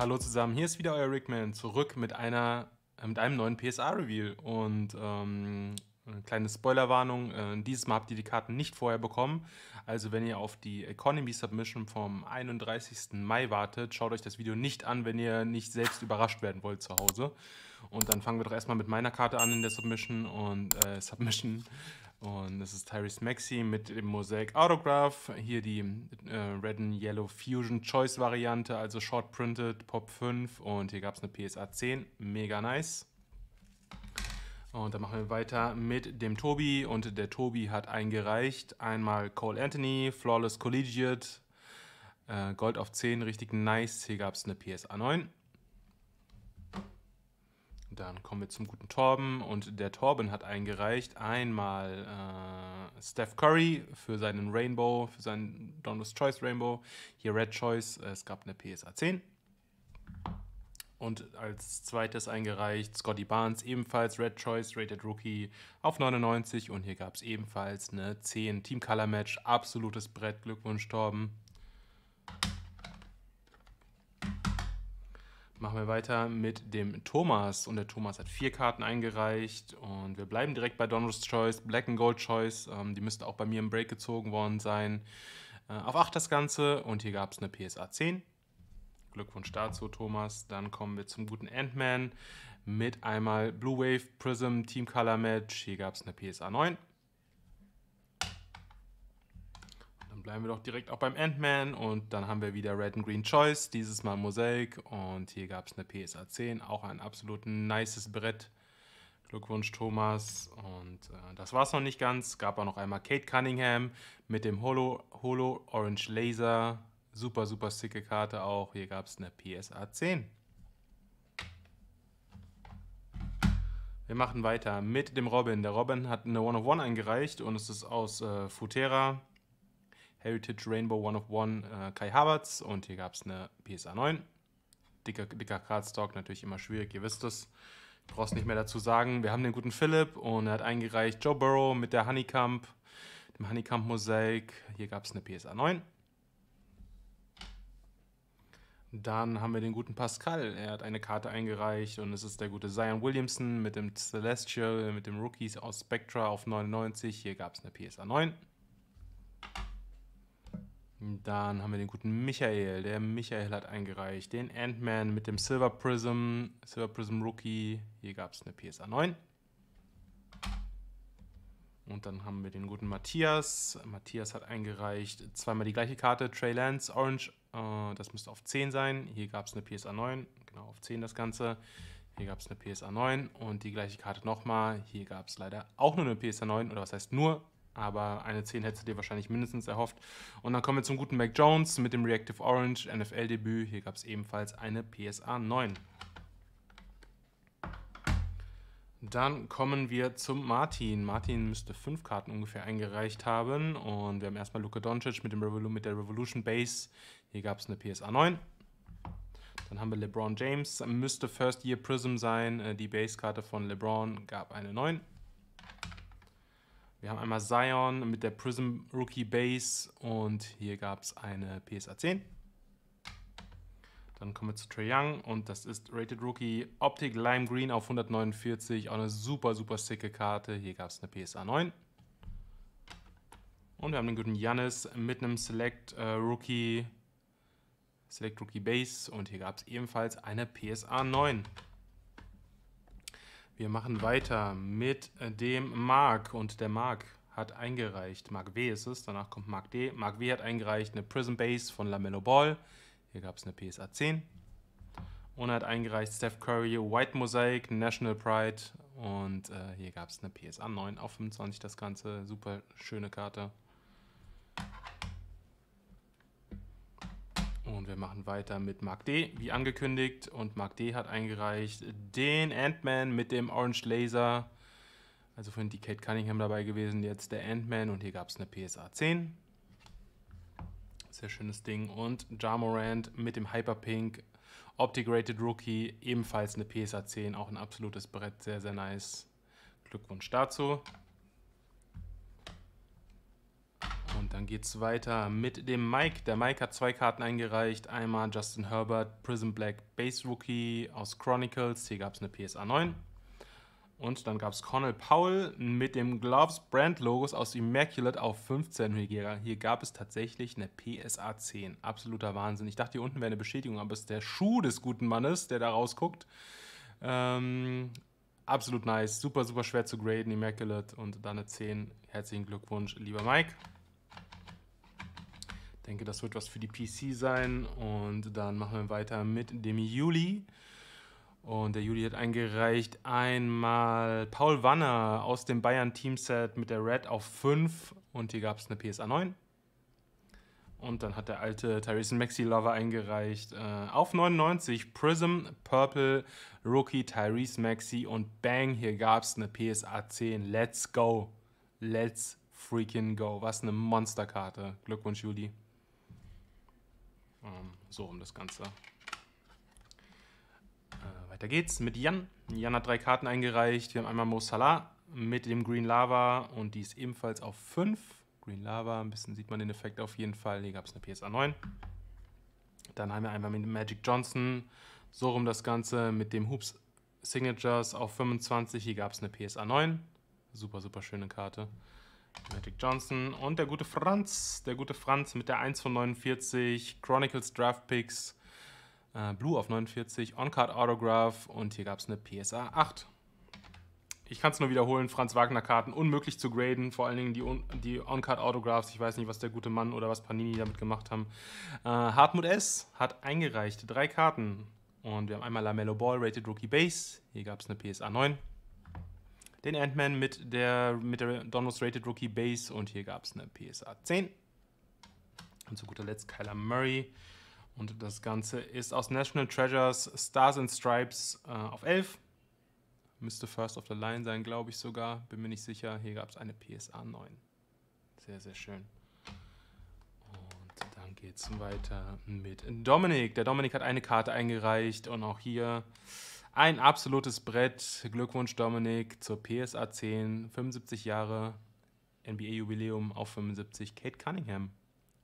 Hallo zusammen, hier ist wieder euer Rickman zurück mit einer äh, mit einem neuen PSA-Reveal und ähm, eine kleine Spoilerwarnung. Äh, dieses Mal habt ihr die Karten nicht vorher bekommen. Also wenn ihr auf die Economy Submission vom 31. Mai wartet, schaut euch das Video nicht an, wenn ihr nicht selbst überrascht werden wollt zu Hause. Und dann fangen wir doch erstmal mit meiner Karte an in der Submission und äh, Submission. Und das ist Tyrese Maxi mit dem Mosaic Autograph. Hier die äh, Red and Yellow Fusion Choice Variante, also Short Printed, Pop 5. Und hier gab es eine PSA 10. Mega nice. Und dann machen wir weiter mit dem Tobi. Und der Tobi hat eingereicht: einmal Cole Anthony, Flawless Collegiate, äh, Gold auf 10, richtig nice. Hier gab es eine PSA 9. Dann kommen wir zum guten Torben und der Torben hat eingereicht einmal äh, Steph Curry für seinen Rainbow, für seinen Donald's Choice Rainbow, hier Red Choice, äh, es gab eine PSA 10. Und als zweites eingereicht Scotty Barnes, ebenfalls Red Choice, Rated Rookie auf 99. Und hier gab es ebenfalls eine 10 Team Color Match, absolutes Brett. Glückwunsch, Torben. Machen wir weiter mit dem Thomas. Und der Thomas hat vier Karten eingereicht. Und wir bleiben direkt bei Donald's Choice, Black and Gold Choice. Ähm, die müsste auch bei mir im Break gezogen worden sein. Äh, auf 8 das Ganze. Und hier gab es eine PSA 10. Glückwunsch dazu, Thomas. Dann kommen wir zum guten Ant-Man mit einmal Blue Wave Prism Team Color Match. Hier gab es eine PSA 9. bleiben wir doch direkt auch beim Ant-Man und dann haben wir wieder Red and Green Choice, dieses Mal Mosaik und hier gab es eine PSA 10, auch ein absolut nices Brett. Glückwunsch Thomas und äh, das war es noch nicht ganz, gab auch noch einmal Kate Cunningham mit dem Holo, Holo Orange Laser, super, super sicke Karte auch, hier gab es eine PSA 10. Wir machen weiter mit dem Robin. Der Robin hat eine One-of-One One eingereicht und es ist aus äh, Futera Heritage Rainbow One of One äh, Kai Havertz und hier gab es eine PSA 9. Dicker, dicker Cardstock, natürlich immer schwierig, ihr wisst es. Ich brauch's nicht mehr dazu sagen. Wir haben den guten Philipp und er hat eingereicht Joe Burrow mit der Honeycomb, dem Honeycomb-Mosaik. Hier gab es eine PSA 9. Dann haben wir den guten Pascal. Er hat eine Karte eingereicht und es ist der gute Zion Williamson mit dem Celestial, mit dem Rookies aus Spectra auf 99. Hier gab es eine PSA 9. Dann haben wir den guten Michael. Der Michael hat eingereicht. Den Ant-Man mit dem Silver Prism. Silver Prism Rookie. Hier gab es eine PSA 9. Und dann haben wir den guten Matthias. Matthias hat eingereicht. Zweimal die gleiche Karte. Trey Lance, Orange. Äh, das müsste auf 10 sein. Hier gab es eine PSA 9. Genau, auf 10 das Ganze. Hier gab es eine PSA 9. Und die gleiche Karte nochmal. Hier gab es leider auch nur eine PSA 9. Oder was heißt nur? aber eine 10 hättest du dir wahrscheinlich mindestens erhofft. Und dann kommen wir zum guten Mac Jones mit dem Reactive Orange NFL-Debüt. Hier gab es ebenfalls eine PSA 9. Dann kommen wir zum Martin. Martin müsste fünf Karten ungefähr eingereicht haben. Und wir haben erstmal Luka Doncic mit, dem Revolu mit der Revolution Base. Hier gab es eine PSA 9. Dann haben wir LeBron James, müsste First Year Prism sein. Äh, die Base-Karte von LeBron gab eine 9. Wir haben einmal Zion mit der Prism Rookie Base und hier gab es eine PSA 10. Dann kommen wir zu Trey Young und das ist Rated Rookie Optik Lime Green auf 149. Auch eine super, super sicke Karte. Hier gab es eine PSA 9. Und wir haben den guten Yannis mit einem Select äh, Rookie Select Rookie Base und hier gab es ebenfalls eine PSA 9. Wir machen weiter mit äh, dem Mark und der Mark hat eingereicht. Mark W ist es, danach kommt Mark D. Mark W hat eingereicht eine Prism Base von Lamello Ball. Hier gab es eine PSA 10. Und hat eingereicht Steph Curry, White Mosaic, National Pride. Und äh, hier gab es eine PSA 9 auf 25 das Ganze. Super schöne Karte. Und wir machen weiter mit Mark D, wie angekündigt. Und Mark D hat eingereicht den Ant-Man mit dem Orange Laser. Also vorhin die Kate Cunningham dabei gewesen, jetzt der Ant-Man. Und hier gab es eine PSA 10. Sehr schönes Ding. Und Jamorand mit dem Hyperpink Optigrated Rookie, ebenfalls eine PSA 10. Auch ein absolutes Brett, sehr, sehr nice. Glückwunsch dazu. Und dann geht's weiter mit dem Mike. Der Mike hat zwei Karten eingereicht. Einmal Justin Herbert, Prism Black Base Rookie aus Chronicles. Hier gab es eine PSA 9. Und dann gab es Connell Powell mit dem Gloves Brand Logos aus Immaculate auf 15 Hygera. Hier gab es tatsächlich eine PSA 10. Absoluter Wahnsinn. Ich dachte, hier unten wäre eine Beschädigung, aber es ist der Schuh des guten Mannes, der da rausguckt. Ähm, absolut nice. Super, super schwer zu graden, Immaculate. Und dann eine 10. Herzlichen Glückwunsch, lieber Mike denke, das wird was für die PC sein. Und dann machen wir weiter mit dem Juli. Und der Juli hat eingereicht einmal Paul Wanner aus dem Bayern Teamset mit der Red auf 5 und hier gab es eine PSA 9. Und dann hat der alte Tyrese Maxi Lover eingereicht äh, auf 99 Prism Purple Rookie Tyrese Maxi und Bang, hier gab es eine PSA 10. Let's go. Let's freaking go. Was eine Monsterkarte. Glückwunsch, Juli. Ähm, so um das Ganze. Äh, weiter geht's mit Jan. Jan hat drei Karten eingereicht. Wir haben einmal Mo Salah mit dem Green Lava und die ist ebenfalls auf 5. Green Lava, ein bisschen sieht man den Effekt auf jeden Fall. Hier gab es eine PSA 9. Dann haben wir einmal mit Magic Johnson, so rum das Ganze mit dem Hoops Signatures auf 25. Hier gab es eine PSA 9. Super, super schöne Karte. Magic Johnson und der gute Franz. Der gute Franz mit der 1 von 49, Chronicles Draft Picks, äh, Blue auf 49, On-Card Autograph und hier gab es eine PSA 8. Ich kann es nur wiederholen, Franz Wagner Karten unmöglich zu graden, vor allen Dingen die, On die On-Card Autographs. Ich weiß nicht, was der gute Mann oder was Panini damit gemacht haben. Äh, Hartmut S. hat eingereicht, drei Karten. Und wir haben einmal Lamello Ball, Rated Rookie Base. Hier gab es eine PSA 9 den Ant-Man mit der, mit der Donald's Rated Rookie Base und hier gab es eine PSA 10. Und zu guter Letzt Kyler Murray. Und das Ganze ist aus National Treasures Stars and Stripes äh, auf 11. Müsste First of the Line sein, glaube ich sogar. Bin mir nicht sicher. Hier gab es eine PSA 9. Sehr, sehr schön. Und dann geht es weiter mit Dominik. Der Dominik hat eine Karte eingereicht und auch hier ein absolutes Brett. Glückwunsch, Dominik, zur PSA 10. 75 Jahre NBA-Jubiläum auf 75. Kate Cunningham.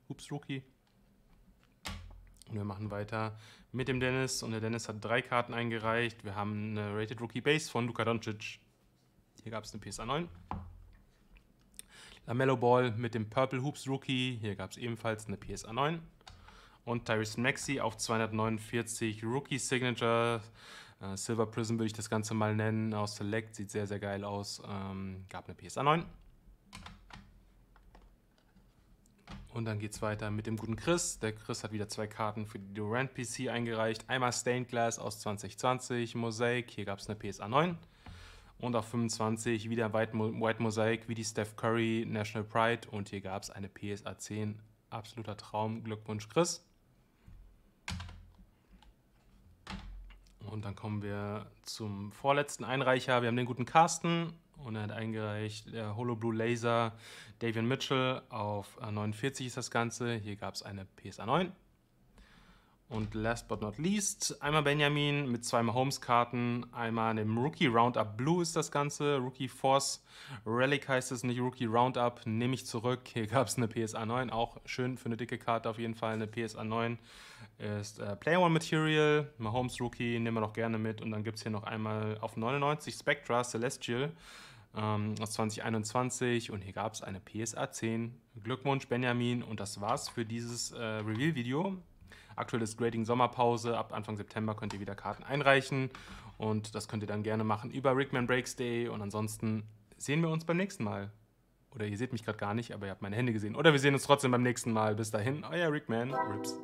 Hoops Rookie. Und wir machen weiter mit dem Dennis. Und der Dennis hat drei Karten eingereicht. Wir haben eine Rated Rookie Base von Luka Doncic. Hier gab es eine PSA 9. LaMelo Ball mit dem Purple Hoops Rookie. Hier gab es ebenfalls eine PSA 9. Und Tyrese Maxi auf 249 Rookie Signature äh, Silver Prism würde ich das Ganze mal nennen. Aus Select sieht sehr, sehr geil aus. Ähm, gab eine PSA 9. Und dann geht es weiter mit dem guten Chris. Der Chris hat wieder zwei Karten für die Durant PC eingereicht. Einmal Stained Glass aus 2020, Mosaic. Hier gab es eine PSA 9. Und auf 25 wieder White, White Mosaic, wie die Steph Curry National Pride. Und hier gab es eine PSA 10. Absoluter Traum. Glückwunsch, Chris. Und dann kommen wir zum vorletzten Einreicher. Wir haben den guten Carsten und er hat eingereicht der Holo Blue Laser Davian Mitchell auf 49 ist das Ganze. Hier gab es eine PSA 9. Und last but not least, einmal Benjamin mit zwei Mahomes-Karten, einmal im Rookie Roundup Blue ist das Ganze, Rookie Force Relic heißt es nicht, Rookie Roundup nehme ich zurück. Hier gab es eine PSA 9, auch schön für eine dicke Karte auf jeden Fall, eine PSA 9 ist äh, Player One Material, Mahomes Rookie nehmen wir doch gerne mit und dann gibt es hier noch einmal auf 99 Spectra Celestial ähm, aus 2021 und hier gab es eine PSA 10. Glückwunsch Benjamin und das war's für dieses äh, Reveal-Video aktuelles Grading Sommerpause. Ab Anfang September könnt ihr wieder Karten einreichen. Und das könnt ihr dann gerne machen über Rickman Breaks Day. Und ansonsten sehen wir uns beim nächsten Mal. Oder ihr seht mich gerade gar nicht, aber ihr habt meine Hände gesehen. Oder wir sehen uns trotzdem beim nächsten Mal. Bis dahin, euer Rickman. Rips.